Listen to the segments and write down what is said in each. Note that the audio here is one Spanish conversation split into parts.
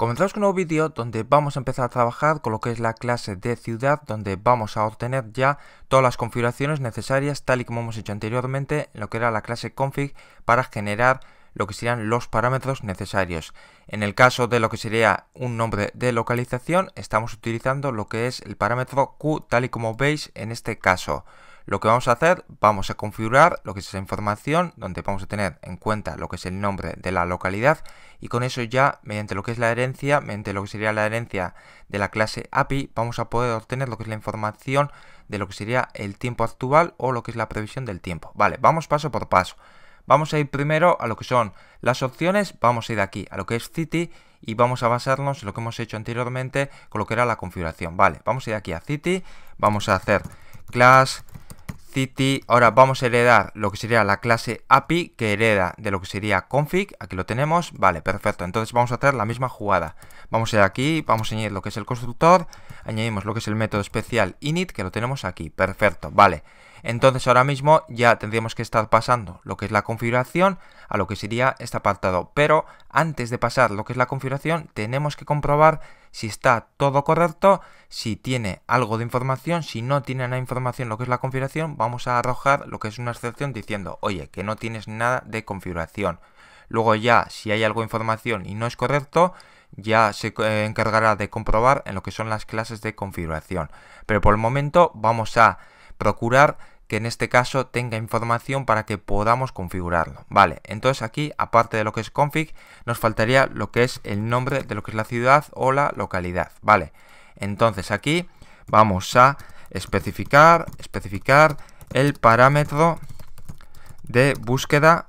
Comenzamos con un nuevo vídeo donde vamos a empezar a trabajar con lo que es la clase de ciudad donde vamos a obtener ya todas las configuraciones necesarias tal y como hemos hecho anteriormente en lo que era la clase config para generar lo que serían los parámetros necesarios. En el caso de lo que sería un nombre de localización estamos utilizando lo que es el parámetro q tal y como veis en este caso. Lo que vamos a hacer, vamos a configurar lo que es esa información, donde vamos a tener en cuenta lo que es el nombre de la localidad y con eso ya, mediante lo que es la herencia, mediante lo que sería la herencia de la clase API, vamos a poder obtener lo que es la información de lo que sería el tiempo actual o lo que es la previsión del tiempo. Vale, vamos paso por paso. Vamos a ir primero a lo que son las opciones, vamos a ir aquí a lo que es City y vamos a basarnos en lo que hemos hecho anteriormente con lo que era la configuración. Vale, vamos a ir aquí a City, vamos a hacer class City. Ahora vamos a heredar lo que sería la clase API que hereda de lo que sería config. Aquí lo tenemos. Vale, perfecto. Entonces vamos a hacer la misma jugada. Vamos a ir aquí, vamos a añadir lo que es el constructor. Añadimos lo que es el método especial init que lo tenemos aquí. Perfecto, vale. Entonces ahora mismo ya tendríamos que estar pasando lo que es la configuración a lo que sería este apartado. Pero antes de pasar lo que es la configuración tenemos que comprobar si está todo correcto, si tiene algo de información, si no tiene nada de información lo que es la configuración, vamos a arrojar lo que es una excepción diciendo, oye, que no tienes nada de configuración. Luego ya, si hay algo de información y no es correcto, ya se eh, encargará de comprobar en lo que son las clases de configuración. Pero por el momento vamos a procurar que en este caso tenga información para que podamos configurarlo. Vale, entonces aquí, aparte de lo que es config, nos faltaría lo que es el nombre de lo que es la ciudad o la localidad. Vale, entonces aquí vamos a especificar, especificar el parámetro de búsqueda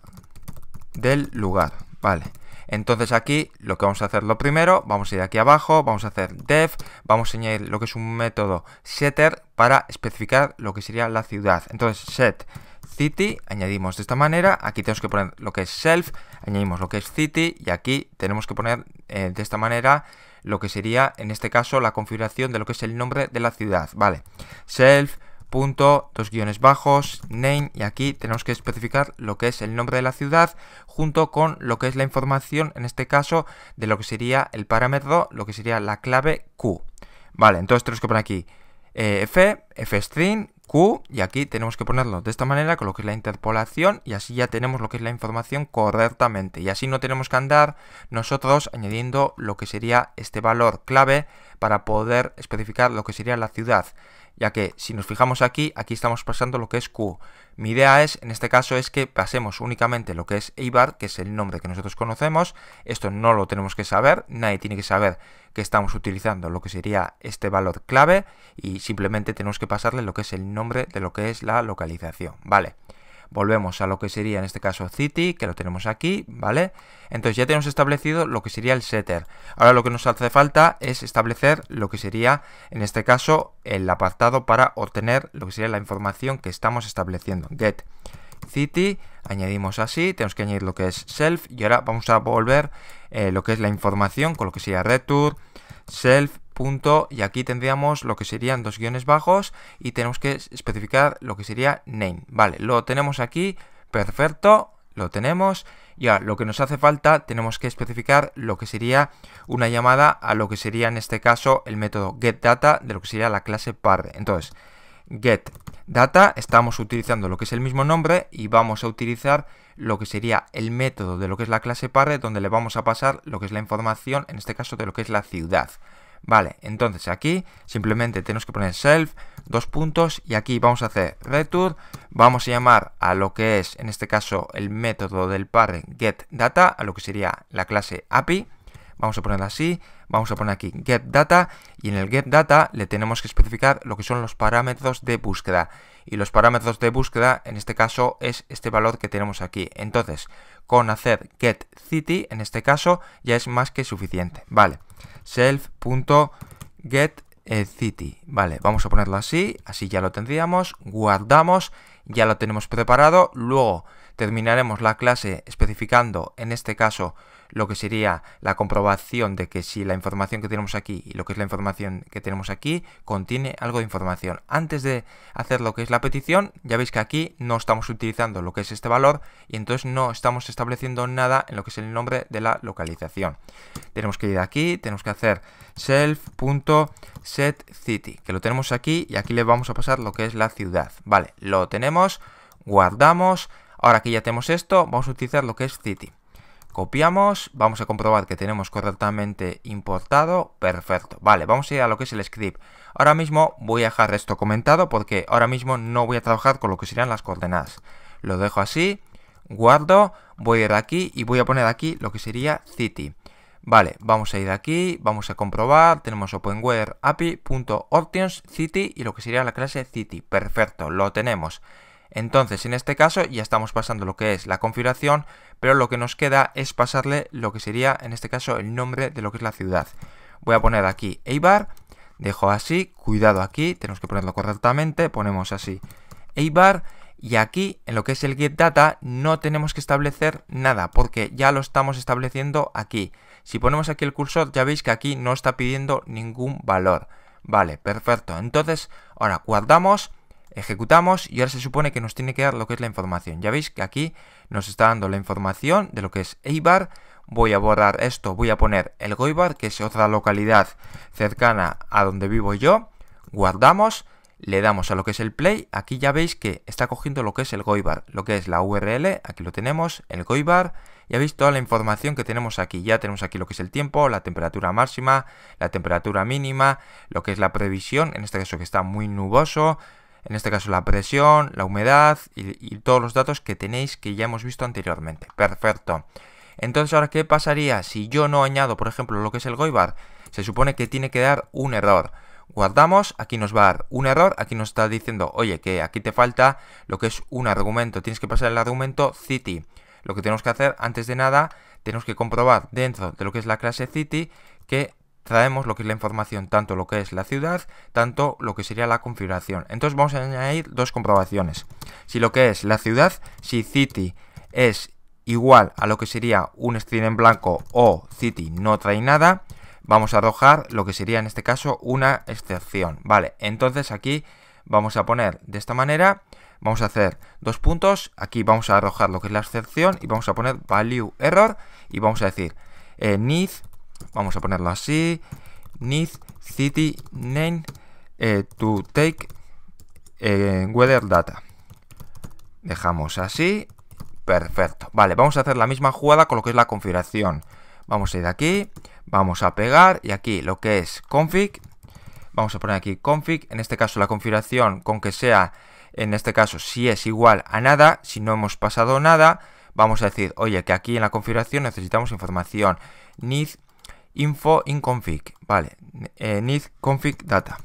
del lugar. Vale, entonces aquí lo que vamos a hacer lo primero, vamos a ir aquí abajo, vamos a hacer dev, vamos a añadir lo que es un método setter para especificar lo que sería la ciudad. Entonces set city, añadimos de esta manera, aquí tenemos que poner lo que es self, añadimos lo que es city y aquí tenemos que poner eh, de esta manera lo que sería en este caso la configuración de lo que es el nombre de la ciudad, ¿vale? Self, punto, dos guiones bajos, name y aquí tenemos que especificar lo que es el nombre de la ciudad junto con lo que es la información, en este caso, de lo que sería el parámetro, lo que sería la clave Q. Vale, entonces tenemos que poner aquí eh, F, F, string, Q y aquí tenemos que ponerlo de esta manera con lo que es la interpolación y así ya tenemos lo que es la información correctamente y así no tenemos que andar nosotros añadiendo lo que sería este valor clave para poder especificar lo que sería la ciudad ya que si nos fijamos aquí, aquí estamos pasando lo que es Q. Mi idea es, en este caso, es que pasemos únicamente lo que es Eibar, que es el nombre que nosotros conocemos. Esto no lo tenemos que saber, nadie tiene que saber que estamos utilizando lo que sería este valor clave y simplemente tenemos que pasarle lo que es el nombre de lo que es la localización, ¿vale? vale volvemos a lo que sería en este caso City, que lo tenemos aquí, ¿vale? Entonces ya tenemos establecido lo que sería el setter. Ahora lo que nos hace falta es establecer lo que sería, en este caso, el apartado para obtener lo que sería la información que estamos estableciendo. Get city, añadimos así, tenemos que añadir lo que es self y ahora vamos a volver eh, lo que es la información con lo que sería return self y aquí tendríamos lo que serían dos guiones bajos y tenemos que especificar lo que sería name. Vale, lo tenemos aquí, perfecto, lo tenemos. Y ahora lo que nos hace falta tenemos que especificar lo que sería una llamada a lo que sería en este caso el método getData de lo que sería la clase par Entonces, getData estamos utilizando lo que es el mismo nombre y vamos a utilizar lo que sería el método de lo que es la clase par donde le vamos a pasar lo que es la información, en este caso de lo que es la ciudad. Vale, entonces aquí simplemente tenemos que poner self, dos puntos, y aquí vamos a hacer return, vamos a llamar a lo que es, en este caso, el método del get getData, a lo que sería la clase API, vamos a ponerla así, vamos a poner aquí getData, y en el getData le tenemos que especificar lo que son los parámetros de búsqueda, y los parámetros de búsqueda, en este caso, es este valor que tenemos aquí. Entonces, con hacer getCity, en este caso, ya es más que suficiente, vale self.getCity. Vale, vamos a ponerlo así, así ya lo tendríamos, guardamos, ya lo tenemos preparado, luego terminaremos la clase especificando en este caso lo que sería la comprobación de que si la información que tenemos aquí y lo que es la información que tenemos aquí contiene algo de información. Antes de hacer lo que es la petición, ya veis que aquí no estamos utilizando lo que es este valor y entonces no estamos estableciendo nada en lo que es el nombre de la localización. Tenemos que ir aquí, tenemos que hacer self.setcity, que lo tenemos aquí y aquí le vamos a pasar lo que es la ciudad. Vale, lo tenemos, guardamos Ahora que ya tenemos esto, vamos a utilizar lo que es City. Copiamos, vamos a comprobar que tenemos correctamente importado, perfecto. Vale, vamos a ir a lo que es el script. Ahora mismo voy a dejar esto comentado porque ahora mismo no voy a trabajar con lo que serían las coordenadas. Lo dejo así, guardo, voy a ir aquí y voy a poner aquí lo que sería city. Vale, vamos a ir aquí, vamos a comprobar, tenemos OpenWare city y lo que sería la clase city. Perfecto, lo tenemos. Entonces, en este caso ya estamos pasando lo que es la configuración, pero lo que nos queda es pasarle lo que sería, en este caso, el nombre de lo que es la ciudad. Voy a poner aquí Eibar, dejo así, cuidado aquí, tenemos que ponerlo correctamente, ponemos así Eibar, y aquí, en lo que es el get data, no tenemos que establecer nada, porque ya lo estamos estableciendo aquí. Si ponemos aquí el cursor, ya veis que aquí no está pidiendo ningún valor. Vale, perfecto. Entonces, ahora guardamos Ejecutamos y ahora se supone que nos tiene que dar lo que es la información. Ya veis que aquí nos está dando la información de lo que es Eibar. Voy a borrar esto, voy a poner el Goibar, que es otra localidad cercana a donde vivo yo. Guardamos, le damos a lo que es el play. Aquí ya veis que está cogiendo lo que es el Goibar, lo que es la URL. Aquí lo tenemos, el Goibar. Ya veis toda la información que tenemos aquí. Ya tenemos aquí lo que es el tiempo, la temperatura máxima, la temperatura mínima, lo que es la previsión, en este caso que está muy nuboso, en este caso la presión, la humedad y, todos los datos que tenéis que ya hemos visto anteriormente. Perfecto. Entonces, ¿ahora qué pasaría si yo no añado, por ejemplo, lo que es el goibar? Se supone que tiene que dar un error. Guardamos, aquí nos va a dar un error, aquí nos está diciendo, oye, que aquí te falta lo que es un argumento, tienes que pasar el argumento city. Lo que tenemos que hacer antes de nada, tenemos que comprobar dentro de lo que es la clase city que traemos lo que es la información, tanto lo que es la ciudad, tanto lo que sería la configuración. Entonces vamos a añadir dos comprobaciones. Si lo que es la ciudad, si city es igual a lo que sería un string en blanco o city no trae nada, vamos a arrojar lo que sería en este caso una excepción. Vale, entonces aquí vamos a poner de esta manera, vamos a hacer dos puntos, aquí vamos a arrojar lo que es la excepción y vamos a poner value error y vamos a decir eh, need Vamos a ponerlo así. Need city name eh, to take eh, weather data. Dejamos así. Perfecto. Vale, vamos a hacer la misma jugada con lo que es la configuración. Vamos a ir aquí, vamos a pegar y aquí lo que es config. Vamos a poner aquí config. En este caso la configuración con que sea, en este caso si es igual a nada, si no hemos pasado nada, vamos a decir, oye, que aquí en la configuración necesitamos información. Need info in config, vale, eh, need config data.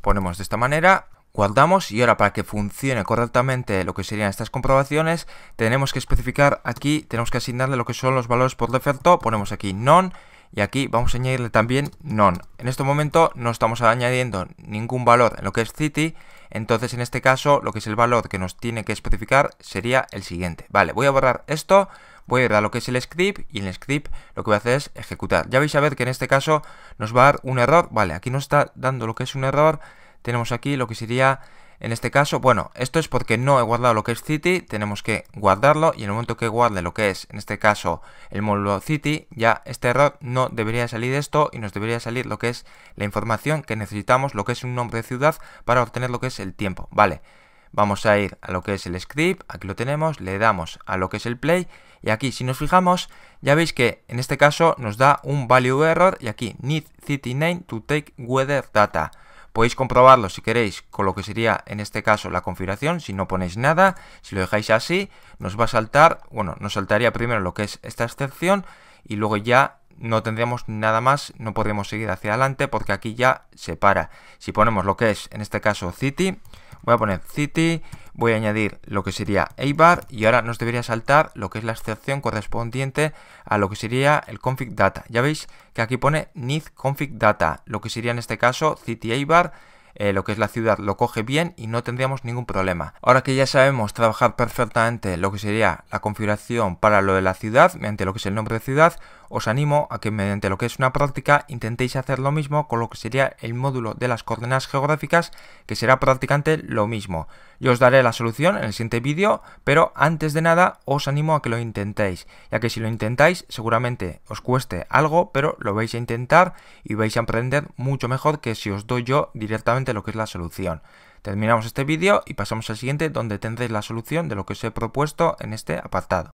Ponemos de esta manera, guardamos y ahora para que funcione correctamente lo que serían estas comprobaciones, tenemos que especificar aquí, tenemos que asignarle lo que son los valores por defecto, ponemos aquí non y aquí vamos a añadirle también non. En este momento no estamos añadiendo ningún valor en lo que es city, entonces en este caso lo que es el valor que nos tiene que especificar sería el siguiente. Vale, voy a borrar esto voy a ir lo que es el script y en el script lo que voy a hacer es ejecutar. Ya vais a ver que en este caso nos va a dar un error, vale, aquí nos está dando lo que es un error, tenemos aquí lo que sería... En este caso, bueno, esto es porque no he guardado lo que es City, tenemos que guardarlo y en el momento que guarde lo que es, en este caso, el módulo City, ya este error no debería salir de esto y nos debería salir lo que es la información que necesitamos, lo que es un nombre de ciudad para obtener lo que es el tiempo, ¿vale? vale Vamos a ir a lo que es el script, aquí lo tenemos, le damos a lo que es el play y aquí si nos fijamos ya veis que en este caso nos da un value error y aquí need city name to take weather data. Podéis comprobarlo si queréis con lo que sería en este caso la configuración, si no ponéis nada, si lo dejáis así, nos va a saltar, bueno, nos saltaría primero lo que es esta excepción y luego ya no tendríamos nada más, no podríamos seguir hacia adelante porque aquí ya se para. Si ponemos lo que es en este caso City, Voy a poner City, voy a añadir lo que sería bar y ahora nos debería saltar lo que es la excepción correspondiente a lo que sería el config data. Ya veis que aquí pone need config data, lo que sería en este caso City Eibar. Eh, lo que es la ciudad lo coge bien y no tendríamos ningún problema. Ahora que ya sabemos trabajar perfectamente lo que sería la configuración para lo de la ciudad, mediante lo que es el nombre de ciudad, os animo a que mediante lo que es una práctica intentéis hacer lo mismo con lo que sería el módulo de las coordenadas geográficas que será prácticamente lo mismo. Yo os daré la solución en el siguiente vídeo, pero antes de nada os animo a que lo intentéis, ya que si lo intentáis seguramente os cueste algo, pero lo vais a intentar y vais a aprender mucho mejor que si os doy yo directamente lo que es la solución. Terminamos este vídeo y pasamos al siguiente donde tendréis la solución de lo que os he propuesto en este apartado.